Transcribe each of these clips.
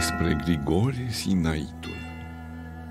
Despre Grigore Sinaitul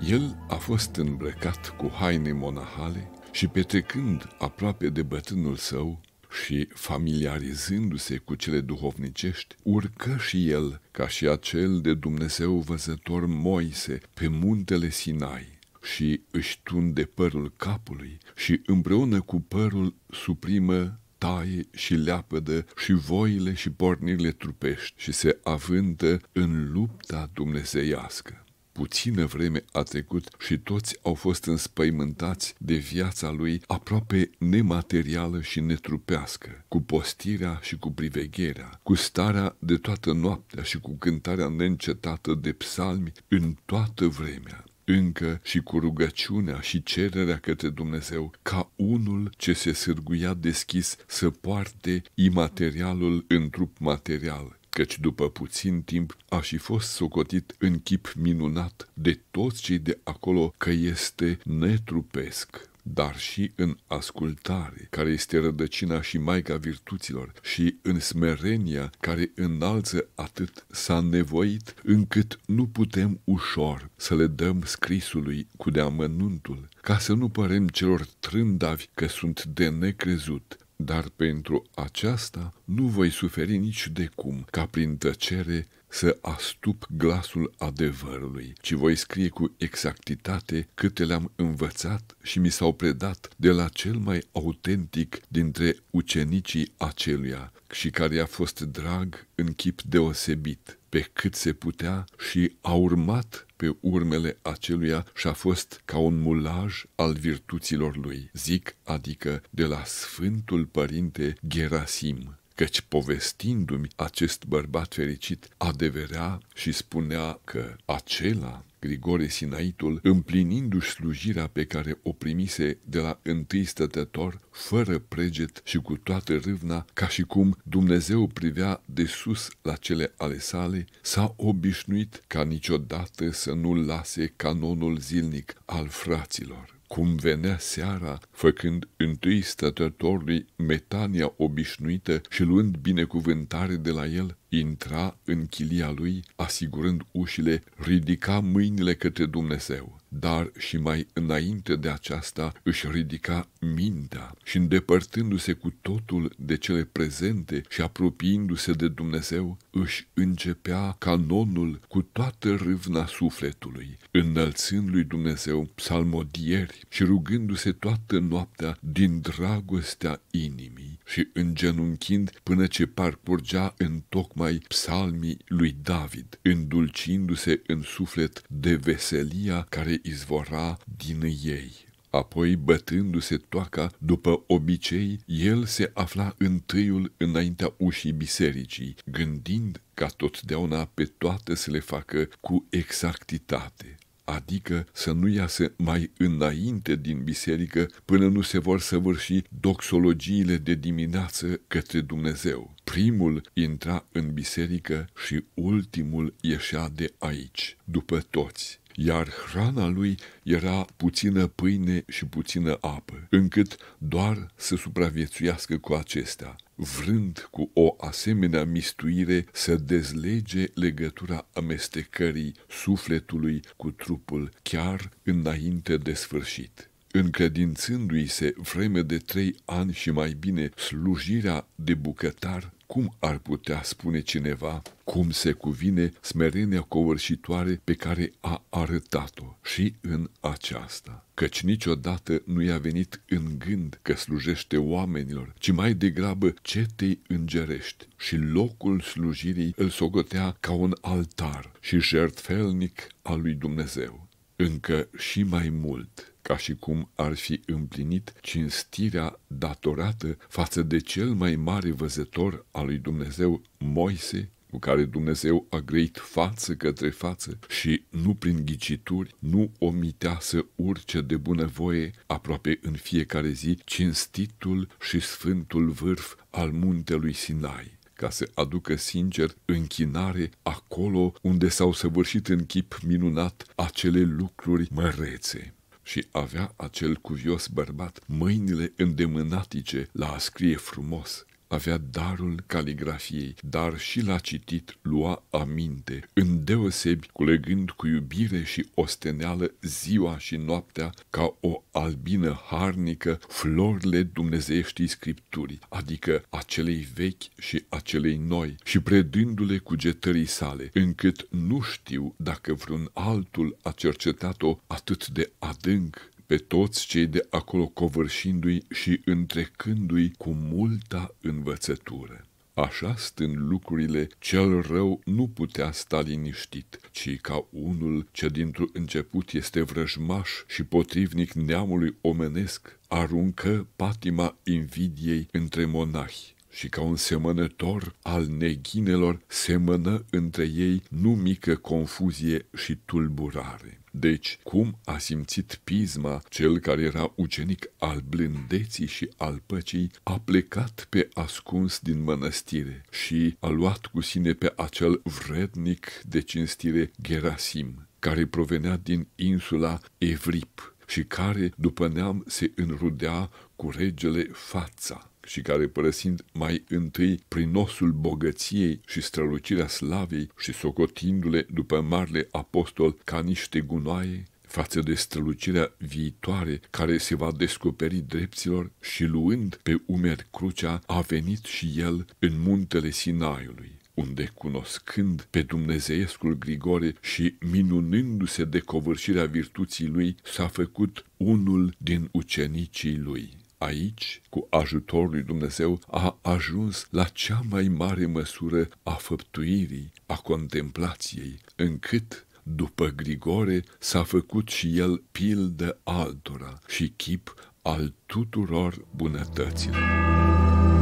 El a fost îmbrăcat cu haine monahale și petrecând aproape de bătânul său și familiarizându-se cu cele duhovnicești, urcă și el, ca și acel de Dumnezeu văzător Moise, pe muntele Sinai și își tunde părul capului și împreună cu părul suprimă taie și leapădă și voile și pornirile trupești și se avântă în lupta dumnezeiască. Puțină vreme a trecut și toți au fost înspăimântați de viața lui aproape nematerială și netrupească, cu postirea și cu privegherea, cu starea de toată noaptea și cu cântarea neîncetată de psalmi în toată vremea încă și cu rugăciunea și cererea către Dumnezeu ca unul ce se sârguia deschis să poarte imaterialul în trup material, căci după puțin timp a și fost socotit în chip minunat de toți cei de acolo că este netrupesc, dar și în ascultare, care este rădăcina și maica virtuților, și în smerenia, care înalță atât s-a nevoit, încât nu putem ușor să le dăm scrisului cu deamănuntul, ca să nu părem celor trândavi că sunt de necrezut, dar pentru aceasta nu voi suferi nici de cum ca prin tăcere să astup glasul adevărului, ci voi scrie cu exactitate câte le-am învățat și mi s-au predat de la cel mai autentic dintre ucenicii aceluia și care a fost drag în chip deosebit, pe cât se putea și a urmat pe urmele aceluia și a fost ca un mulaj al virtuților lui, zic adică de la Sfântul Părinte Gerasim căci povestindu-mi acest bărbat fericit adeverea și spunea că acela Grigore Sinaitul, împlinindu-și slujirea pe care o primise de la întâi stătător, fără preget și cu toată râvna, ca și cum Dumnezeu privea de sus la cele ale sale, s-a obișnuit ca niciodată să nu lase canonul zilnic al fraților cum venea seara, făcând întâi stătătorului metania obișnuită și luând binecuvântare de la el, intra în chilia lui, asigurând ușile, ridica mâinile către Dumnezeu, dar și mai înainte de aceasta își ridica mintea și îndepărtându-se cu totul de cele prezente și apropiindu-se de Dumnezeu, își începea canonul cu toată râvna sufletului, înălțând lui Dumnezeu psalmodieri și rugându-se toată noaptea din dragostea inimii și îngenunchind până ce parcurgea în tocmai numai psalmii lui David, îndulcindu-se în suflet de veselia care izvora din ei. Apoi, bătându-se toaca după obicei, el se afla întâiul înaintea ușii bisericii, gândind ca totdeauna pe toate să le facă cu exactitate adică să nu iasă mai înainte din biserică până nu se vor săvârși doxologiile de dimineață către Dumnezeu. Primul intra în biserică și ultimul ieșea de aici, după toți iar hrana lui era puțină pâine și puțină apă, încât doar să supraviețuiască cu acestea, vrând cu o asemenea mistuire să dezlege legătura amestecării sufletului cu trupul chiar înainte de sfârșit încredințându-i se vreme de trei ani și mai bine slujirea de bucătar cum ar putea spune cineva cum se cuvine smerenia covârșitoare pe care a arătat-o și în aceasta? Căci niciodată nu i-a venit în gând că slujește oamenilor, ci mai degrabă te îngerești și locul slujirii îl sogotea ca un altar și jertfelnic al lui Dumnezeu. Încă și mai mult, ca și cum ar fi împlinit cinstirea datorată față de cel mai mare văzător al lui Dumnezeu, Moise, cu care Dumnezeu a grăit față către față și nu prin ghicituri, nu omitea să urce de bunăvoie aproape în fiecare zi cinstitul și sfântul vârf al muntelui Sinai ca să aducă sincer închinare acolo unde s-au săvârșit în chip minunat acele lucruri mărețe și avea acel cuvios bărbat mâinile îndemânatice la a scrie frumos avea darul caligrafiei, dar și la citit lua aminte, îndeosebi culegând cu iubire și osteneală ziua și noaptea ca o albină harnică florile dumnezeieștii scripturii, adică acelei vechi și acelei noi, și predându-le cugetării sale, încât nu știu dacă vreun altul a cercetat-o atât de adânc pe toți cei de acolo covârșindu-i și întrecându-i cu multa învățătură. Așa stând lucrurile, cel rău nu putea sta liniștit, ci ca unul ce dintr-un început este vrăjmaș și potrivnic neamului omenesc, aruncă patima invidiei între monahi și ca un semănător al neghinelor semănă între ei nu mică confuzie și tulburare. Deci, cum a simțit pisma cel care era ucenic al blândeții și al păcii, a plecat pe ascuns din mănăstire și a luat cu sine pe acel vrednic de cinstire Gerasim, care provenea din insula Evrip și care, după neam, se înrudea cu regele fața și care, părăsind mai întâi prin nosul bogăției și strălucirea slavei și socotindu-le după marele apostol ca niște gunoaie, față de strălucirea viitoare care se va descoperi drepților și luând pe umer crucea, a venit și el în muntele Sinaiului unde, cunoscând pe dumnezeiescul Grigore și minunându-se de covârșirea virtuții lui, s-a făcut unul din ucenicii lui aici, cu ajutorul lui Dumnezeu, a ajuns la cea mai mare măsură a făptuirii, a contemplației, încât după Grigore s-a făcut și el pildă altora și chip al tuturor bunătăților.